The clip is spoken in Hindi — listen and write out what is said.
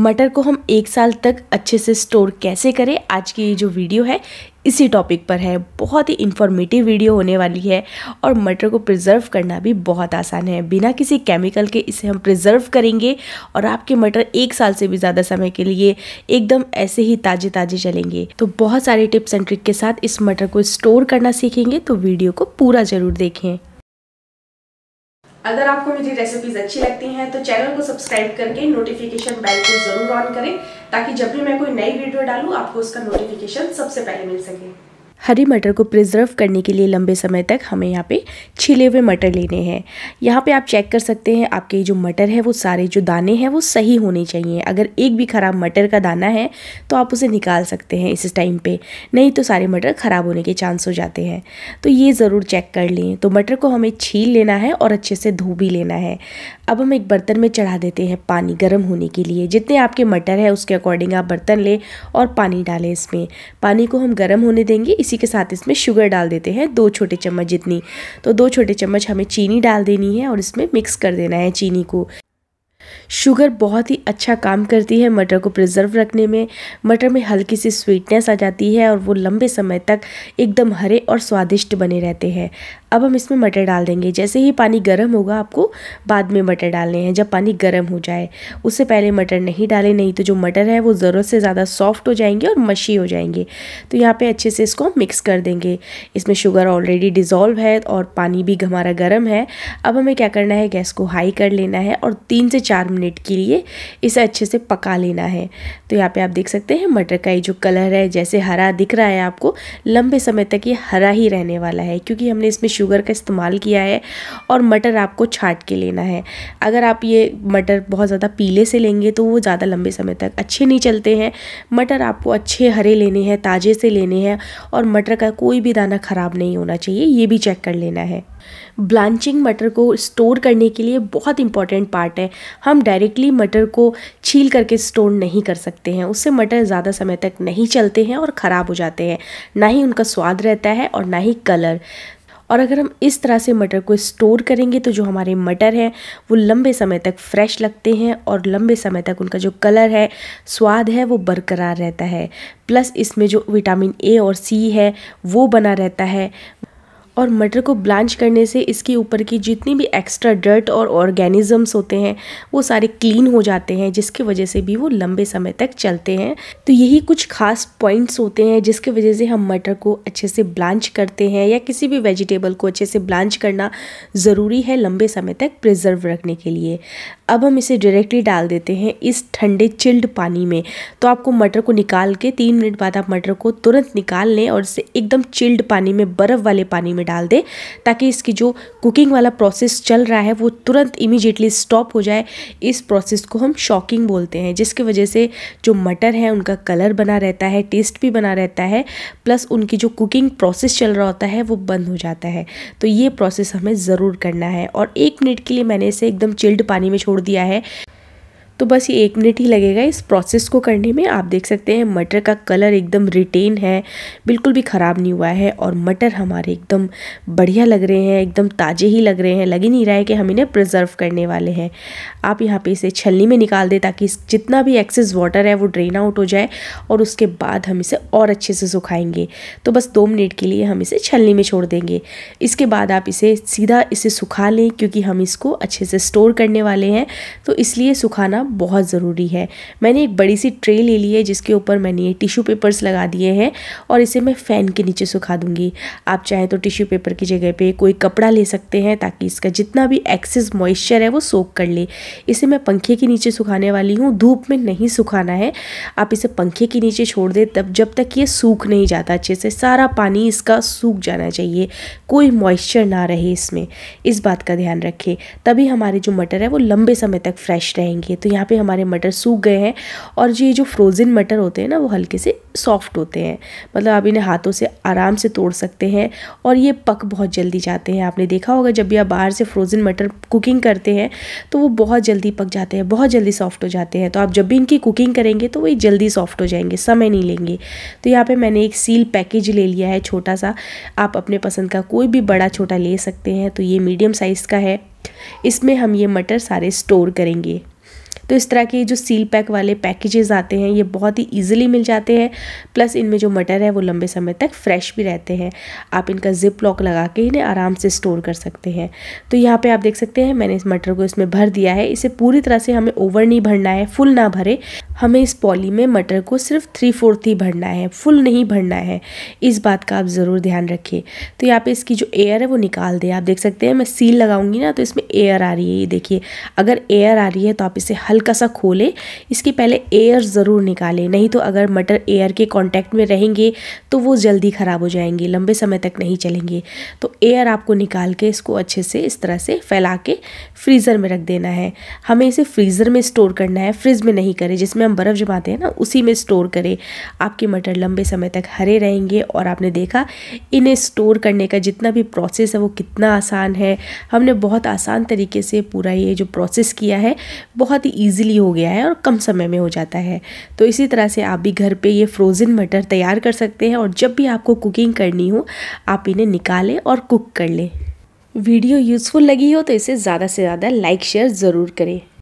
मटर को हम एक साल तक अच्छे से स्टोर कैसे करें आज की ये जो वीडियो है इसी टॉपिक पर है बहुत ही इन्फॉर्मेटिव वीडियो होने वाली है और मटर को प्रिजर्व करना भी बहुत आसान है बिना किसी केमिकल के इसे हम प्रिजर्व करेंगे और आपके मटर एक साल से भी ज़्यादा समय के लिए एकदम ऐसे ही ताजे ताजे चलेंगे तो बहुत सारे टिप्स एंड ट्रिक के साथ इस मटर को स्टोर करना सीखेंगे तो वीडियो को पूरा ज़रूर देखें अगर आपको मेरी रेसिपीज अच्छी लगती हैं तो चैनल को सब्सक्राइब करके नोटिफिकेशन बेल को जरूर ऑन करें ताकि जब भी मैं कोई नई वीडियो डालूँ आपको उसका नोटिफिकेशन सबसे पहले मिल सके हरी मटर को प्रिजर्व करने के लिए लंबे समय तक हमें यहाँ पे छिले हुए मटर लेने हैं यहाँ पे आप चेक कर सकते हैं आपके जो मटर है वो सारे जो दाने हैं वो सही होने चाहिए अगर एक भी ख़राब मटर का दाना है तो आप उसे निकाल सकते हैं इस टाइम पे नहीं तो सारे मटर ख़राब होने के चांस हो जाते हैं तो ये ज़रूर चेक कर लें तो मटर को हमें छील लेना है और अच्छे से धो भी लेना है अब हम एक बर्तन में चढ़ा देते हैं पानी गर्म होने के लिए जितने आपके मटर है उसके अकॉर्डिंग आप बर्तन लें और पानी डालें इसमें पानी को हम गर्म होने देंगे इस इसी के साथ इसमें शुगर डाल देते हैं दो छोटे चम्मच जितनी तो दो छोटे चम्मच हमें चीनी डाल देनी है और इसमें मिक्स कर देना है चीनी को शुगर बहुत ही अच्छा काम करती है मटर को प्रिजर्व रखने में मटर में हल्की सी स्वीटनेस आ जाती है और वो लंबे समय तक एकदम हरे और स्वादिष्ट बने रहते हैं अब हम इसमें मटर डाल देंगे जैसे ही पानी गर्म होगा आपको बाद में मटर डालने हैं जब पानी गर्म हो जाए उससे पहले मटर नहीं डालें नहीं तो जो मटर है वो ज़रूरत से ज़्यादा सॉफ्ट हो जाएंगे और मशी हो जाएंगे तो यहाँ पे अच्छे से इसको मिक्स कर देंगे इसमें शुगर ऑलरेडी डिज़ोल्व है और पानी भी हमारा गर्म है अब हमें क्या करना है गैस को हाई कर लेना है और तीन से चार मिनट के लिए इसे अच्छे से पका लेना है तो यहाँ पे आप देख सकते हैं मटर का ये जो कलर है जैसे हरा दिख रहा है आपको लंबे समय तक ये हरा ही रहने वाला है क्योंकि हमने इसमें शुगर का इस्तेमाल किया है और मटर आपको छाट के लेना है अगर आप ये मटर बहुत ज़्यादा पीले से लेंगे तो वो ज़्यादा लंबे समय तक अच्छे नहीं चलते हैं मटर आपको अच्छे हरे लेने हैं ताज़े से लेने हैं और मटर का कोई भी दाना ख़राब नहीं होना चाहिए ये भी चेक कर लेना है ब्लांचिंग मटर को स्टोर करने के लिए बहुत इंपॉर्टेंट पार्ट है हम डायरेक्टली मटर को छील करके स्टोर नहीं कर सकते हैं उससे मटर ज़्यादा समय तक नहीं चलते हैं और ख़राब हो जाते हैं ना ही उनका स्वाद रहता है और ना ही कलर और अगर हम इस तरह से मटर को स्टोर करेंगे तो जो हमारे मटर हैं वो लंबे समय तक फ्रेश लगते हैं और लंबे समय तक उनका जो कलर है स्वाद है वो बरकरार रहता है प्लस इसमें जो विटामिन ए और सी है वो बना रहता है और मटर को ब्लांच करने से इसके ऊपर की जितनी भी एक्स्ट्रा डर्ट और ऑर्गेनिजम्स होते हैं वो सारे क्लीन हो जाते हैं जिसकी वजह से भी वो लंबे समय तक चलते हैं तो यही कुछ खास पॉइंट्स होते हैं जिसकी वजह से हम मटर को अच्छे से ब्लांच करते हैं या किसी भी वेजिटेबल को अच्छे से ब्लांच करना ज़रूरी है लंबे समय तक प्रिजर्व रखने के लिए अब हम इसे डायरेक्टली डाल देते हैं इस ठंडे चिल्ड पानी में तो आपको मटर को निकाल के तीन मिनट बाद आप मटर को तुरंत निकाल लें और इसे एकदम चिल्ड पानी में बर्फ़ वाले पानी में डाल दें ताकि इसकी जो कुकिंग वाला प्रोसेस चल रहा है वो तुरंत इमिजिएटली स्टॉप हो जाए इस प्रोसेस को हम शॉकिंग बोलते हैं जिसकी वजह से जो मटर है उनका कलर बना रहता है टेस्ट भी बना रहता है प्लस उनकी जो कुकिंग प्रोसेस चल रहा होता है वो बंद हो जाता है तो ये प्रोसेस हमें ज़रूर करना है और एक मिनट के लिए मैंने इसे एकदम चिल्ड पानी में छोड़ दिया है तो बस ये एक मिनट ही लगेगा इस प्रोसेस को करने में आप देख सकते हैं मटर का कलर एकदम रिटेन है बिल्कुल भी ख़राब नहीं हुआ है और मटर हमारे एकदम बढ़िया लग रहे हैं एकदम ताज़े ही लग रहे हैं लग ही नहीं रहा है कि हम इन्हें प्रिजर्व करने वाले हैं आप यहाँ पे इसे छलनी में निकाल दें ताकि जितना भी एक्सेस वाटर है वो ड्रेन आउट हो जाए और उसके बाद हम इसे और अच्छे से सुखाएंगे तो बस दो मिनट के लिए हम इसे छलनी में छोड़ देंगे इसके बाद आप इसे सीधा इसे सुखा लें क्योंकि हम इसको अच्छे से स्टोर करने वाले हैं तो इसलिए सुखाना बहुत ज़रूरी है मैंने एक बड़ी सी ट्रे ले ली है जिसके ऊपर मैंने ये टिश्यू पेपर्स लगा दिए हैं और इसे मैं फ़ैन के नीचे सुखा दूंगी आप चाहे तो टिश्यू पेपर की जगह पर कोई कपड़ा ले सकते हैं ताकि इसका जितना भी एक्सेस मॉइस्चर है वो सोख कर ले इसे मैं पंखे के नीचे सुखाने वाली हूँ धूप में नहीं सुखाना है आप इसे पंखे के नीचे छोड़ दें तब जब तक ये सूख नहीं जाता अच्छे से सारा पानी इसका सूख जाना चाहिए कोई मॉइस्चर ना रहे इसमें इस बात का ध्यान रखें तभी हमारे जो मटर है वो लंबे समय तक फ्रेश रहेंगे तो यहाँ पे हमारे मटर सूख गए हैं और ये जो फ्रोज़न मटर होते हैं ना वो हल्के से सॉफ्ट होते हैं मतलब आप इन्हें हाथों से आराम से तोड़ सकते हैं और ये पक बहुत जल्दी जाते हैं आपने देखा होगा जब भी आप बाहर से फ्रोज़न मटर कुकिंग करते हैं तो वो बहुत जल्दी पक जाते हैं बहुत जल्दी सॉफ्ट हो जाते हैं तो आप जब भी इनकी कुकिंग करेंगे तो वही जल्दी सॉफ्ट हो जाएंगे समय नहीं लेंगे तो यहाँ पर मैंने एक सील पैकेज ले लिया है छोटा सा आप अपने पसंद का कोई भी बड़ा छोटा ले सकते हैं तो ये मीडियम साइज़ का है इसमें हम ये मटर सारे स्टोर करेंगे तो इस तरह के जो सील पैक वाले पैकेजेस आते हैं ये बहुत ही ईजिली मिल जाते हैं प्लस इनमें जो मटर है वो लंबे समय तक फ्रेश भी रहते हैं आप इनका जिप लॉक लगा के इन्हें आराम से स्टोर कर सकते हैं तो यहाँ पर आप देख सकते हैं मैंने इस मटर को इसमें भर दिया है इसे पूरी तरह से हमें ओवर नहीं भरना है फुल ना भरे हमें इस पॉली में मटर को सिर्फ थ्री फोर्थ ही भरना है फुल नहीं भरना है इस बात का आप ज़रूर ध्यान रखिए तो यहाँ पे इसकी जो एयर है वो निकाल दें आप देख सकते हैं मैं सील लगाऊंगी ना तो इसमें एयर आ रही है ये देखिए अगर एयर आ रही है तो आप इसे हल्का हल्का सा खोलें इसके पहले एयर ज़रूर निकालें नहीं तो अगर मटर एयर के कांटेक्ट में रहेंगे तो वो जल्दी ख़राब हो जाएंगे लंबे समय तक नहीं चलेंगे तो एयर आपको निकाल के इसको अच्छे से इस तरह से फैला के फ्रीज़र में रख देना है हमें इसे फ्रीज़र में स्टोर करना है फ्रिज में नहीं करें जिसमें हम बर्फ़ जमाते हैं ना उसी में स्टोर करें आपके मटर लंबे समय तक हरे रहेंगे और आपने देखा इन्हें स्टोर करने का जितना भी प्रोसेस है वो कितना आसान है हमने बहुत आसान तरीके से पूरा ये जो प्रोसेस किया है बहुत ही ईजिली हो गया है और कम समय में हो जाता है तो इसी तरह से आप भी घर पे ये फ्रोज़न मटर तैयार कर सकते हैं और जब भी आपको कुकिंग करनी हो आप इन्हें निकालें और कुक कर लें वीडियो यूज़फुल लगी हो तो इसे ज़्यादा से ज़्यादा लाइक शेयर ज़रूर करें